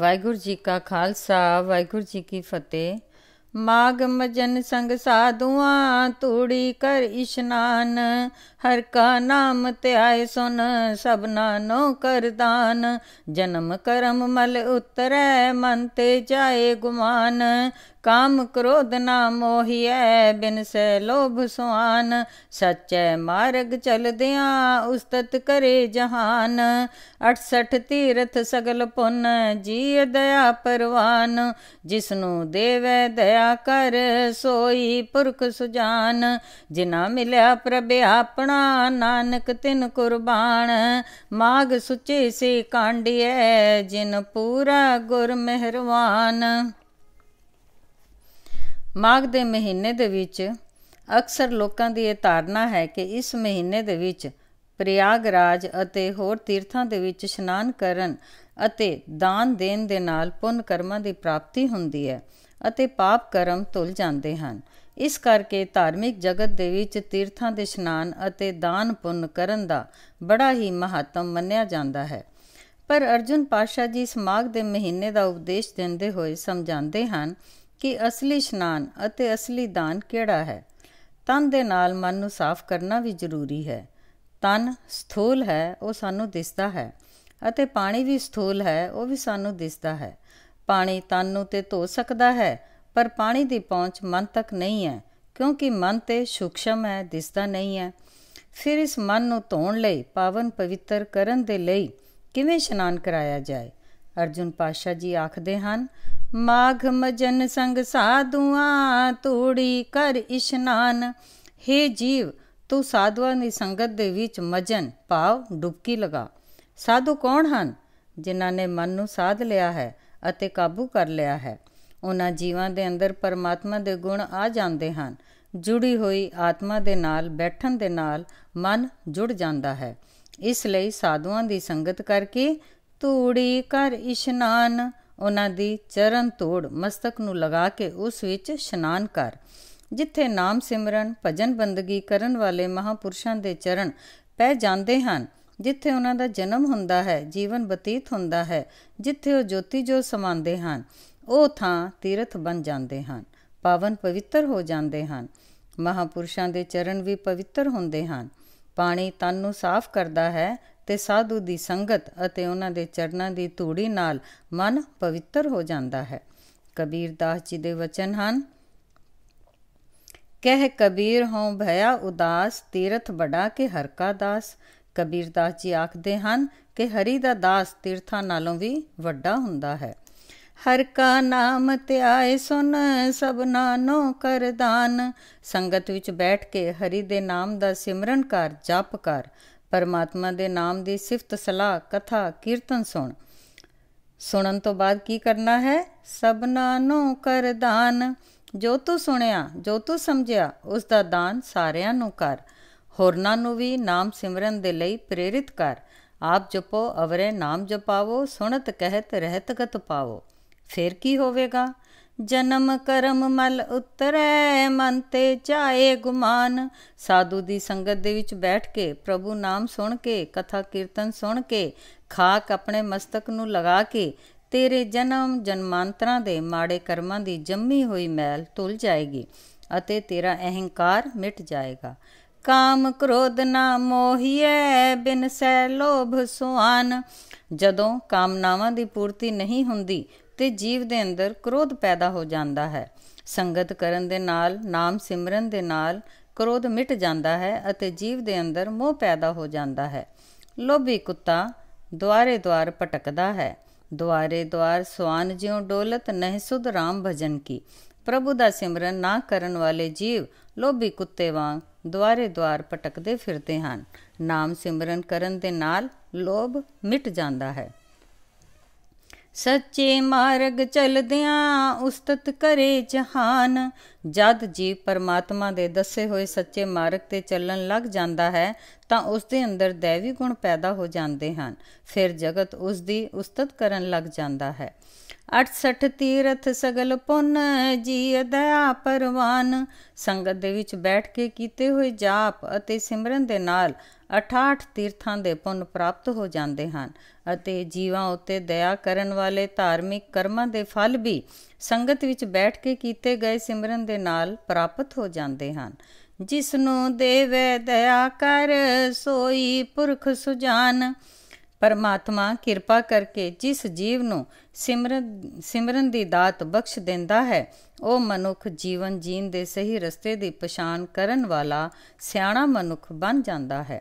ਵਾਹਿਗੁਰੂ ਜੀ ਕਾ ਖਾਲਸਾ ਵਾਹਿਗੁਰੂ ਜੀ ਕੀ ਫਤਿਹ ਮਾਗ ਮਜਨ ਸੰਗ ਸਾਧੂਆਂ ਤੂੜੀ ਕਰ ਇਸ਼ਨਾਨ ਹਰ ਕਾ ਨਾਮ ਧਿਆਏ ਸੁਨ ਸਭ ਨਾਨੋ ਕਰਦਾਨ ਜਨਮ ਕਰਮ ਮਲ ਉਤਰੈ ਮਨ ਤੇ ਜਾਏ ਗੁਮਾਨ ਕਾਮ ਕ੍ਰੋਧ ਨਾ ਮੋਹੀਐ ਬਿਨ ਸੈ ਲੋਭ ਸੁਆਨ ਸਚੈ ਮਾਰਗ ਚਲਦਿਆਂ ਉਸਤਤ ਕਰੇ ਜਹਾਨ 68 ਤੀਰਥ ਸਗਲ ਪੁੰਨ ਜੀ ਦਇਆ ਪਰਵਾਨ ਜਿਸਨੂੰ ਦੇਵੈ ਦਇਆ ਕਰ ਸੋਈ ਪੁਰਖ ਸੁਜਾਨ ਜਿਨਾ ਮਿਲਿਆ ਪ੍ਰਭ ਆਪਣਾ ਨਾਨਕ ਤਿਨ ਕੁਰਬਾਨ ਮਾਗ ਸੁਚੇ ਸੇ ਕਾਂਡਿਐ ਜਿਨ ਪੂਰਾ ਗੁਰ ਮਿਹਰਵਾਨ ਮਾਘ ਦੇ ਮਹੀਨੇ ਦੇ ਵਿੱਚ ਅਕਸਰ ਲੋਕਾਂ ਦੀ ਇਹ ਧਾਰਨਾ ਹੈ ਕਿ ਇਸ ਮਹੀਨੇ ਦੇ ਵਿੱਚ ਪ੍ਰਿਆਗਰਾਜ ਅਤੇ ਹੋਰ ਤੀਰਥਾਂ ਦੇ ਵਿੱਚ ਇਸ਼ਨਾਨ ਕਰਨ ਅਤੇ ਦਾਨ ਦੇਣ ਦੇ ਨਾਲ ਪੁੰਨ ਕਰਮਾਂ ਦੀ ਪ੍ਰਾਪਤੀ ਹੁੰਦੀ ਹੈ ਅਤੇ ਪਾਪ ਕਰਮ ਧੁੱਲ ਜਾਂਦੇ ਹਨ ਇਸ ਕਰਕੇ ਧਾਰਮਿਕ ਜਗਤ ਦੇ ਵਿੱਚ ਤੀਰਥਾਂ ਦੇ ਇਸ਼ਨਾਨ ਅਤੇ ਦਾਨ ਪੁੰਨ ਕਰਨ ਦਾ ਬੜਾ ਹੀ ਮਹੱਤਵ ਮੰਨਿਆ ਜਾਂਦਾ ਹੈ ਪਰ ਅਰਜੁਨ ਪਾਸ਼ਾ ਜੀ ਇਸ ਮਾਗ ਦੇ ਮਹੀਨੇ ਦਾ ਉਪਦੇਸ਼ ਦਿੰਦੇ ਹੋਏ ਸਮਝਾਉਂਦੇ ਹਨ ਕਿ ਅਸਲੀ ਇਸ਼ਨਾਨ ਅਤੇ ਅਸਲੀ ਦਾਨ ਕਿਹੜਾ ਹੈ ਤਨ ਦੇ ਨਾਲ ਮਨ ਨੂੰ ਸਾਫ਼ ਕਰਨਾ ਵੀ ਜ਼ਰੂਰੀ ਹੈ ਤਨ ਸਥੂਲ ਹੈ ਉਹ ਸਾਨੂੰ ਦਿਸਦਾ ਹੈ ਅਤੇ ਪਾਣੀ ਵੀ ਸਥੂਲ ਹੈ ਉਹ ਵੀ ਸਾਨੂੰ ਦਿਸਦਾ ਹੈ ਪਾਣੀ ਤਨ ਨੂੰ ਤੇ ਧੋ ਸਕਦਾ ਹੈ ਪਰ ਪਾਣੀ ਦੀ ਪਹੁੰਚ ਮਨ ਤੱਕ ਨਹੀਂ ਹੈ ਕਿਉਂਕਿ ਮਨ ਤੇ ਸੂਖਸ਼ਮ ਹੈ ਦਿਸਦਾ ਨਹੀਂ ਹੈ ਫਿਰ ਇਸ ਮਨ ਨੂੰ ਧੋਣ ਲਈ ਪਾਵਨ ਪਵਿੱਤਰ ਕਰਨ ਦੇ ਲਈ ਕਿਵੇਂ ਇਸ਼ਨਾਨ ਕਰਾਇਆ ਜਾਏ ਅਰਜੁਨ ਪਾਸ਼ਾ ਜੀ ਆਖਦੇ ਹਨ ਮਾਘ ਮਜਨ ਸੰਗ ਸਾਧੂਆਂ ਤੂੜੀ ਕਰ ਇਸ਼ਨਾਨ हे ਜੀਵ ਤੂੰ ਸਾਧੂਆਂ ਦੀ ਸੰਗਤ ਦੇ ਵਿੱਚ ਮਜਨ ਪਾਵ ਡੁਬਕੀ ਲਗਾ ਸਾਧੂ ਕੌਣ ਹਨ ਜਿਨ੍ਹਾਂ ਨੇ ਮਨ ਨੂੰ ਸਾਧ ਲਿਆ ਹੈ ਅਤੇ ਕਾਬੂ ਕਰ ਲਿਆ ਹੈ ਉਹਨਾਂ ਜੀਵਾਂ ਦੇ ਅੰਦਰ ਪਰਮਾਤਮਾ ਦੇ ਗੁਣ ਆ ਜਾਂਦੇ ਹਨ ਜੁੜੀ ਹੋਈ ਆਤਮਾ ਦੇ ਨਾਲ ਬੈਠਣ ਦੇ ਨਾਲ ਮਨ ਜੁੜ ਜਾਂਦਾ ਹੈ ਇਸ ਲਈ ਸਾਧੂਆਂ ਦੀ ਸੰਗਤ ਕਰਕੇ ਤੂੜੀ ਕਰ ਇਸ਼ਨਾਨ ਉਹਨਾਂ ਦੀ ਚਰਨ ਤੋੜ ਮਸਤਕ ਨੂੰ ਲਗਾ ਕੇ ਉਸ ਵਿੱਚ ਇਸ਼ਨਾਨ ਕਰ ਜਿੱਥੇ ਨਾਮ ਸਿਮਰਨ ਭਜਨ ਬੰਦਗੀ ਕਰਨ ਵਾਲੇ ਮਹਾਪੁਰਸ਼ਾਂ ਦੇ ਚਰਨ ਪੈ ਜਾਂਦੇ ਹਨ ਜਿੱਥੇ ਉਹਨਾਂ ਦਾ ਜਨਮ ਹੁੰਦਾ ਹੈ ਜੀਵਨ ਬਤੀਤ ਹੁੰਦਾ ਹੈ ਜਿੱਥੇ ਉਹ ਜੋਤੀ ਜੋ ਸਮਾਉਂਦੇ ਹਨ ਉਹ ਥਾਂ ਤੀਰਥ ਬਣ ਜਾਂਦੇ ਹਨ ਪਾਵਨ ਪਵਿੱਤਰ ਹੋ ਜਾਂਦੇ ਹਨ ਮਹਾਪੁਰਸ਼ਾਂ ਦੇ ਚਰਨ ਵੀ ਪਵਿੱਤਰ ਹੁੰਦੇ ਹਨ ਪਾਣੀ ਤਨ ਨੂੰ ਸਾਫ਼ ਕਰਦਾ ਹੈ ਤੇ ਸਾਧੂ ਦੀ ਸੰਗਤ ਅਤੇ ਉਹਨਾਂ ਦੇ ਚਰਨਾਂ ਦੀ ਧੂੜੀ ਨਾਲ ਮਨ ਪਵਿੱਤਰ ਹੋ ਜਾਂਦਾ ਹੈ ਕਬੀਰ ਦਾਸ ਜੀ ਦੇ ਵਚਨ ਹਨ ਕਹਿ ਕਬੀਰ ਹਉ ਭਇਆ ਉਦਾਸ ਤੀਰਥ ਬੜਾ ਕੇ ਹਰ ਕਾ ਦਾਸ ਕਬੀਰ ਦਾਸ ਜੀ ਆਖਦੇ ਹਨ ਕਿ ਹਰੀ ਦਾ ਦਾਸ ਤੀਰਥਾਂ ਨਾਲੋਂ ਵੀ ਵੱਡਾ ਹੁੰਦਾ ਹੈ ਹਰ ਕਾ ਨਾਮ ਧਿਆਏ ਸੁਨ ਨਾਨੋ ਕਰ ਕਰਦਾਨ ਸੰਗਤ ਵਿੱਚ ਬੈਠ ਕੇ ਹਰੀ ਦੇ ਨਾਮ ਦਾ ਸਿਮਰਨ ਕਰ ਜਪ ਕਰ ਪਰਮਾਤਮਾ ਦੇ ਨਾਮ ਦੀ ਸਿਫਤ ਸਲਾਹ ਕਥਾ ਕੀਰਤਨ ਸੁਣ ਸੁਣਨ ਤੋਂ ਬਾਅਦ ਕੀ ਕਰਨਾ ਹੈ ਸਭਨਾ ਨੂੰ ਕਰ ਦਾਨ ਜੋ ਤੂੰ ਸੁਣਿਆ ਜੋ ਤੂੰ ਸਮਝਿਆ ਉਸ ਦਾ ਦਾਨ ਸਾਰਿਆਂ ਨੂੰ ਕਰ ਹੋਰਨਾਂ ਨੂੰ ਵੀ ਨਾਮ ਸਿਮਰਨ ਦੇ ਲਈ ਪ੍ਰੇਰਿਤ ਕਰ ਆਪ ਜਪੋ ਅਵਰੇ ਨਾਮ ਜਪਾਵੋ ਸੁਣਤ ਕਹਿਤ ਰਹਿਤ ਗਤ ਪਾਵੋ ਫਿਰ ਕੀ ਹੋਵੇਗਾ ਜਨਮ ਕਰਮ ਮਲ ਉਤਰੈ ਮਨ ਤੇ ਚਾਏ ਗੁਮਾਨ ਸਾਧੂ ਦੀ ਸੰਗਤ ਦੇ ਵਿੱਚ ਬੈਠ ਕੇ ਪ੍ਰਭੂ ਨਾਮ ਸੁਣ ਕੇ ਕਥਾ ਕੀਰਤਨ ਸੁਣ ਕੇ ਖਾਕ ਆਪਣੇ ਮਸਤਕ ਨੂੰ ਲਗਾ ਕੇ ਤੇਰੇ ਜਨਮ ਜਨਮਾਂਤਰਾਂ ਦੇ ਮਾੜੇ ਕਰਮਾਂ ਦੀ ਜੰਮੀ ਹੋਈ ਮੈਲ ਤੁਲ ਜਾਏਗੀ ਅਤੇ ਤੇਰਾ ਅਹੰਕਾਰ ਮਿਟ ਜਾਏਗਾ ਕਾਮ ਕ੍ਰੋਧ ਨਾ ਮੋਹੀਏ ਬਿਨ ਸੈ ਲੋਭ ਸੁਆਨ ਜਦੋਂ ਕਾਮਨਾਵਾਂ ਦੀ ਪੂਰਤੀ ਨਹੀਂ ਹੁੰਦੀ ਤੇ ਜੀਵ ਦੇ ਅੰਦਰ ਕ੍ਰੋਧ ਪੈਦਾ ਹੋ ਜਾਂਦਾ ਹੈ ਸੰਗਤ ਕਰਨ ਦੇ ਨਾਲ ਨਾਮ ਸਿਮਰਨ ਦੇ ਨਾਲ ਕ੍ਰੋਧ ਮਿਟ ਜਾਂਦਾ ਹੈ ਅਤੇ ਜੀਵ ਦੇ ਅੰਦਰ ਮੋਹ ਪੈਦਾ ਹੋ ਜਾਂਦਾ ਹੈ ਲੋਭੀ ਕੁੱਤਾ ਦੁਆਰੇ ਦੁਆਰ ਭਟਕਦਾ ਹੈ ਦੁਆਰੇ ਦੁਆਰ ਸਵਾਨ ਜਿਉ ਡੋਲਤ ਨਹਿ ਸੁਧ ਰਾਮ ਭਜਨ ਕੀ ਪ੍ਰਭੂ ਦਾ ਸਿਮਰਨ ਨਾ ਕਰਨ ਵਾਲੇ ਜੀਵ ਲੋਭੀ ਕੁੱਤੇ ਵਾਂਗ ਦੁਆਰੇ ਦੁਆਰ ਭਟਕਦੇ ਫਿਰਦੇ ਹਨ ਨਾਮ ਸਿਮਰਨ ਕਰਨ ਦੇ ਨਾਲ ਲੋਭ ਮਿਟ ਜਾਂਦਾ ਹੈ ਸੱਚੇ ਮਾਰਗ ਚਲਦਿਆਂ ਉਸਤਤ ਕਰੇ ਜਹਾਨ ਜਦ ਜੀਵ ਪਰਮਾਤਮਾ ਦੇ ਦੱਸੇ ਹੋਏ ਸੱਚੇ ਮਾਰਗ ਤੇ ਚੱਲਣ ਲੱਗ ਜਾਂਦਾ ਹੈ ਤਾਂ ਉਸ ਦੇ ਅੰਦਰ ਦੇਵੀ ਗੁਣ ਪੈਦਾ ਹੋ ਜਾਂਦੇ ਹਨ ਫਿਰ ਜਗਤ ਉਸ ਦੀ ਉਸਤਤ ਕਰਨ ਲੱਗ ਜਾਂਦਾ ਹੈ 68 ਤੀਰਥ ਸਗਲ ਪੁੰਨ ਜੀ ਅਦਾ ਪਰਵਾਨ ਸੰਗਤ ਦੇ ਵਿੱਚ ਬੈਠ ਕੇ ਕੀਤੇ ਹੋਏ ਜਾਪ ਅਤੇ ਸਿਮਰਨ ਦੇ ਨਾਲ 68 ਤੀਰਥਾਂ ਦੇ ਪੁੰਨ ਪ੍ਰਾਪਤ ਹੋ ਜਾਂਦੇ ਹਨ ਅਤੇ ਜੀਵਾਂ ਉੱਤੇ ਦਇਆ ਕਰਨ ਵਾਲੇ ਧਾਰਮਿਕ ਕਰਮਾਂ ਦੇ ਫਲ ਵੀ ਸੰਗਤ ਵਿੱਚ ਬੈਠ ਕੇ ਕੀਤੇ ਗਏ ਸਿਮਰਨ ਦੇ ਨਾਲ ਪ੍ਰਾਪਤ ਹੋ ਜਾਂਦੇ ਹਨ ਜਿਸ ਨੂੰ ਦੇਵੇ ਦਇਆ ਕਰ ਸੋਈ ਪੁਰਖ ਸੁਜਾਨ ਪਰਮਾਤਮਾ ਕਿਰਪਾ ਕਰਕੇ ਜਿਸ ਜੀਵ ਨੂੰ ਸਿਮਰਨ ਸਿਮਰਨ ਦੀ ਦਾਤ ਬਖਸ਼ ਦਿੰਦਾ ਹੈ ਉਹ ਮਨੁੱਖ ਜੀਵਨ ਜੀਣ ਦੇ ਸਹੀ ਰਸਤੇ ਦੀ ਪਛਾਣ ਕਰਨ ਵਾਲਾ ਸਿਆਣਾ ਮਨੁੱਖ ਬਣ ਜਾਂਦਾ ਹੈ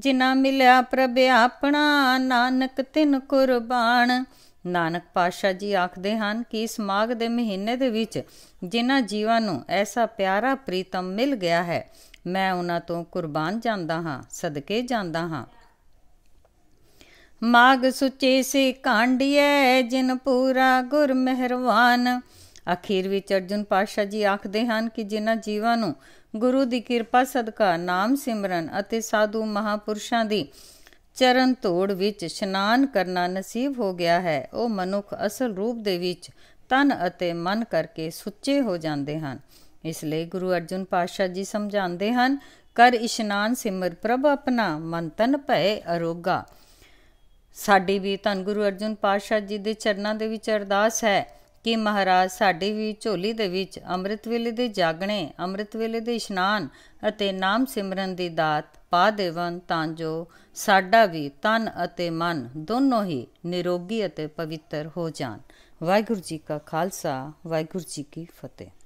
ਜਿਨਾ ਮਿਲਿਆ ਪ੍ਰਭ ਆਪਣਾ ਨਾਨਕ ਤਿਨ ਕੁਰਬਾਨ ਨਾਨਕ ਪਾਸ਼ਾ ਜੀ ਆਖਦੇ ਹਨ ਕਿ ਇਸ ਮਾਗ ਦੇ ਮਹੀਨੇ ਦੇ ਵਿੱਚ ਜਿਨ੍ਹਾਂ ਜੀਵਾਂ ਨੂੰ ਐਸਾ ਪਿਆਰਾ ਪ੍ਰੀਤਮ ਮਿਲ ਗਿਆ ਹੈ ਮੈਂ ਉਹਨਾਂ ਤੋਂ ਕੁਰਬਾਨ ਜਾਂਦਾ ਹਾਂ ਸਦਕੇ ਜਾਂਦਾ ਹਾਂ ਮਾਗ ਸੁਚੇ ਸੇ ਕਾਂਡੀਐ ਜਿਨ ਪੂਰਾ ਗੁਰ ਮਿਹਰਵਾਨ ਅਖੀਰ ਵਿੱਚ ਅਰਜੁਨ ਪਾਸ਼ਾ ਜੀ ਆਖਦੇ ਹਨ ਕਿ ਜਿਨ੍ਹਾਂ ਜੀਵਾਂ ਨੂੰ ਗੁਰੂ ਦੀ ਕਿਰਪਾ ਸਦਕਾ ਨਾਮ ਸਿਮਰਨ ਅਤੇ ਸਾਧੂ ਮਹਾਪੁਰਸ਼ਾਂ ਦੀ ਚਰਨ ਧੂੜ ਵਿੱਚ ਇਸ਼ਨਾਨ ਕਰਨਾ ਨਸੀਬ ਹੋ ਗਿਆ ਹੈ ਉਹ ਮਨੁੱਖ ਅਸਲ ਰੂਪ ਦੇ ਵਿੱਚ ਤਨ ਅਤੇ ਮਨ ਕਰਕੇ ਸੁੱਚੇ ਹੋ ਜਾਂਦੇ ਹਨ ਇਸ ਲਈ ਗੁਰੂ ਅਰਜੁਨ ਪਾਤਸ਼ਾਹ ਜੀ ਸਮਝਾਉਂਦੇ ਹਨ ਕਰ ਇਸ਼ਨਾਨ ਸਿਮਰ ਪ੍ਰਭ ਆਪਣਾ ਮਨ ਤਨ ਭੈ ਅਰੋਗਾ ਸਾਡੀ ਵੀ ਧੰਗੁਰੂ ਗੁਰੂ ਪਾਤਸ਼ਾਹ ਜੀ ਦੇ ਚਰਨਾਂ ਦੇ ਵਿੱਚ ਅਰਦਾਸ ਹੈ ਕਿ ਮਹਾਰਾਜ ਸਾਡੇ ਵੀ ਝੋਲੀ ਦੇ ਵਿੱਚ ਅੰਮ੍ਰਿਤ ਵੇਲੇ ਦੇ ਜਾਗਣੇ ਅੰਮ੍ਰਿਤ ਵੇਲੇ ਦੇ ਇਸ਼ਨਾਨ ਅਤੇ ਨਾਮ ਸਿਮਰਨ ਦੀ ਦਾਤ ਪਾ ਦੇਵਨ ਤਾਂ ਜੋ ਸਾਡਾ ਵੀ ਤਨ ਅਤੇ ਮਨ ਦੋਨੋਂ ਹੀ ਨਿਰੋਗੀ ਅਤੇ ਪਵਿੱਤਰ ਹੋ ਜਾਣ ਵਾਹਿਗੁਰੂ ਜੀ ਕਾ ਖਾਲਸਾ ਵਾਹਿਗੁਰੂ ਜੀ ਕੀ ਫਤਿਹ